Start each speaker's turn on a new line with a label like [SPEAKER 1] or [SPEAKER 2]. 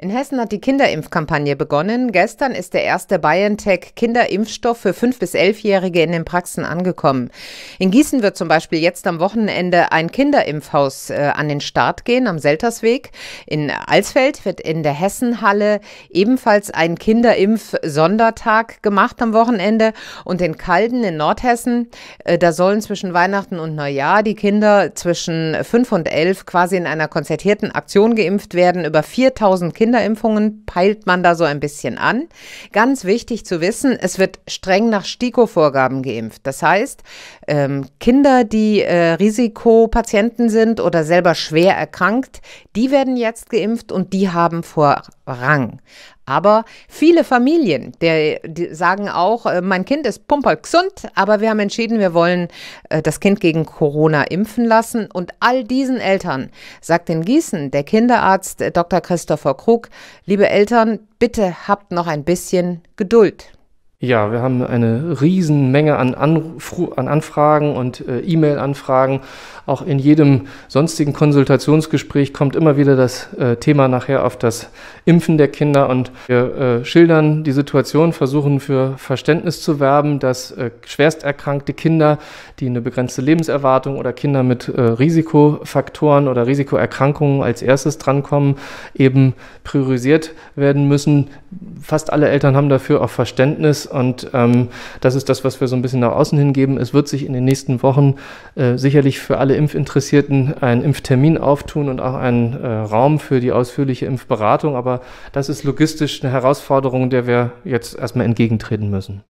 [SPEAKER 1] In Hessen hat die Kinderimpfkampagne begonnen. Gestern ist der erste BioNTech-Kinderimpfstoff für 5- bis 11-Jährige in den Praxen angekommen. In Gießen wird zum Beispiel jetzt am Wochenende ein Kinderimpfhaus äh, an den Start gehen, am Seltersweg. In Alsfeld wird in der Hessenhalle ebenfalls ein Kinderimpf-Sondertag gemacht am Wochenende. Und in Kalden in Nordhessen, äh, da sollen zwischen Weihnachten und Neujahr die Kinder zwischen 5 und 11 quasi in einer konzertierten Aktion geimpft werden. Über 4000 Kinder Kinderimpfungen peilt man da so ein bisschen an. Ganz wichtig zu wissen, es wird streng nach STIKO-Vorgaben geimpft. Das heißt, ähm, Kinder, die äh, Risikopatienten sind oder selber schwer erkrankt, die werden jetzt geimpft und die haben Vorrang. Aber viele Familien, der, die sagen auch, äh, mein Kind ist pumperlgesund, aber wir haben entschieden, wir wollen äh, das Kind gegen Corona impfen lassen. Und all diesen Eltern sagt in Gießen der Kinderarzt äh, Dr. Christopher Krug, liebe Eltern, bitte habt noch ein bisschen Geduld.
[SPEAKER 2] Ja, wir haben eine Riesenmenge an, Anru an Anfragen und äh, E-Mail-Anfragen. Auch in jedem sonstigen Konsultationsgespräch kommt immer wieder das äh, Thema nachher auf das Impfen der Kinder. Und wir äh, schildern die Situation, versuchen für Verständnis zu werben, dass äh, schwersterkrankte Kinder, die eine begrenzte Lebenserwartung oder Kinder mit äh, Risikofaktoren oder Risikoerkrankungen als erstes drankommen, eben priorisiert werden müssen. Fast alle Eltern haben dafür auch Verständnis und ähm, das ist das, was wir so ein bisschen nach außen hingeben. Es wird sich in den nächsten Wochen äh, sicherlich für alle Impfinteressierten ein Impftermin auftun und auch einen äh, Raum für die ausführliche Impfberatung. Aber das ist logistisch eine Herausforderung, der wir jetzt erstmal entgegentreten müssen.